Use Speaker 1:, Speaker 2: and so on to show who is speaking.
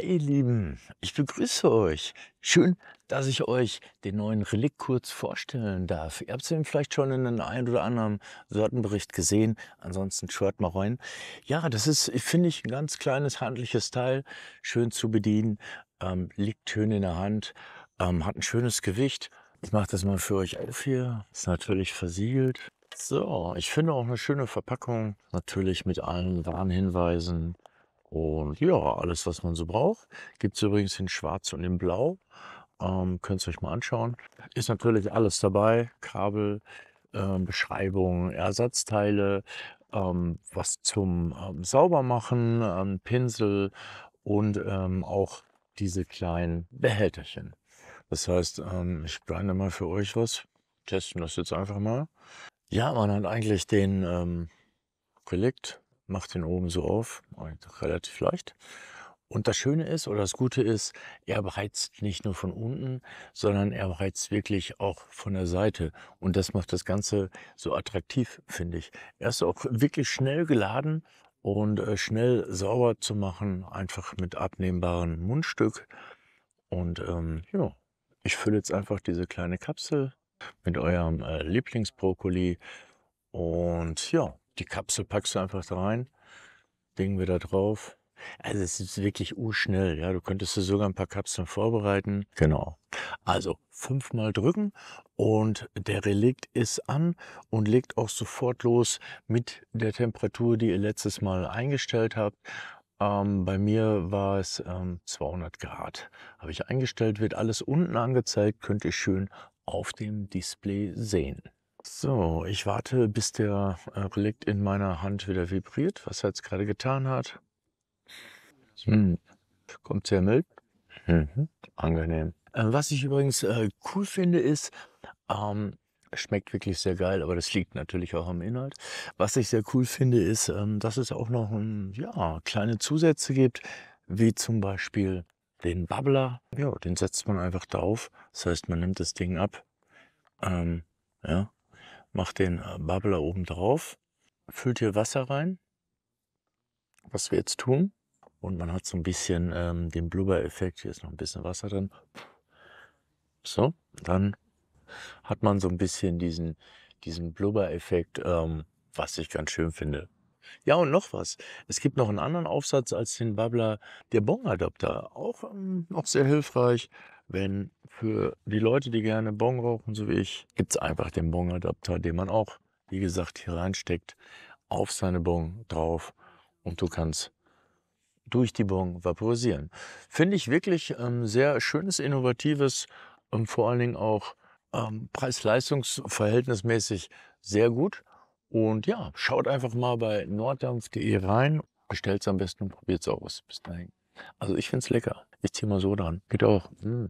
Speaker 1: Hey Lieben, ich begrüße euch. Schön, dass ich euch den neuen Relikt kurz vorstellen darf. Ihr habt ihn vielleicht schon in den ein oder anderen Sortenbericht gesehen. Ansonsten schaut mal rein. Ja, das ist, finde ich, ein ganz kleines handliches Teil. Schön zu bedienen. Ähm, liegt schön in der Hand. Ähm, hat ein schönes Gewicht. Ich mache das mal für euch auf hier. Ist natürlich versiegelt. So, ich finde auch eine schöne Verpackung. Natürlich mit allen Warnhinweisen. Und ja, alles, was man so braucht, gibt es übrigens in Schwarz und in Blau. Ähm, Könnt ihr euch mal anschauen. Ist natürlich alles dabei: Kabel, ähm, Beschreibung, Ersatzteile, ähm, was zum ähm, Saubermachen, ähm, Pinsel und ähm, auch diese kleinen Behälterchen. Das heißt, ähm, ich plane mal für euch was. Testen das jetzt einfach mal. Ja, man hat eigentlich den ähm, gelegt, macht den oben so auf, relativ leicht. Und das Schöne ist oder das Gute ist, er beheizt nicht nur von unten, sondern er beheizt wirklich auch von der Seite. Und das macht das Ganze so attraktiv, finde ich. Er ist auch wirklich schnell geladen und äh, schnell sauber zu machen, einfach mit abnehmbarem Mundstück. Und ähm, ja, ich fülle jetzt einfach diese kleine Kapsel mit eurem äh, Lieblingsbrokkoli. Und ja, die Kapsel packst du einfach da rein, legen wir da drauf. Also es ist wirklich urschnell, ja. Du könntest dir sogar ein paar Kapseln vorbereiten. Genau. Also fünfmal drücken und der Relikt ist an und legt auch sofort los mit der Temperatur, die ihr letztes Mal eingestellt habt. Ähm, bei mir war es ähm, 200 Grad. Habe ich eingestellt, wird alles unten angezeigt, könnt ihr schön auf dem Display sehen. So, ich warte, bis der äh, Relikt in meiner Hand wieder vibriert, was er jetzt gerade getan hat. Hm. Kommt sehr mild. Mhm. Angenehm. Äh, was ich übrigens äh, cool finde, ist, ähm, schmeckt wirklich sehr geil, aber das liegt natürlich auch am Inhalt. Was ich sehr cool finde, ist, ähm, dass es auch noch ähm, ja, kleine Zusätze gibt, wie zum Beispiel den Bubbler. Ja, den setzt man einfach drauf. Das heißt, man nimmt das Ding ab. Ähm, ja, macht den äh, Bubbler oben drauf, füllt hier Wasser rein, was wir jetzt tun. Und man hat so ein bisschen ähm, den Blubber-Effekt. Hier ist noch ein bisschen Wasser drin. So, dann hat man so ein bisschen diesen, diesen Blubber-Effekt, ähm, was ich ganz schön finde. Ja, und noch was. Es gibt noch einen anderen Aufsatz als den Bubbler, der Bong-Adapter. Auch, ähm, auch sehr hilfreich, wenn für die Leute, die gerne Bon rauchen, so wie ich, gibt es einfach den Bon-Adapter, den man auch, wie gesagt, hier reinsteckt, auf seine Bon drauf und du kannst durch die Bon vaporisieren. Finde ich wirklich ähm, sehr schönes, innovatives und ähm, vor allen Dingen auch ähm, preis-leistungs-verhältnismäßig sehr gut. Und ja, schaut einfach mal bei norddampf.de rein, bestellt es am besten und probiert es aus. Bis dahin. Also ich finde es lecker. Ich ziehe mal so dran. Geht auch. Mm.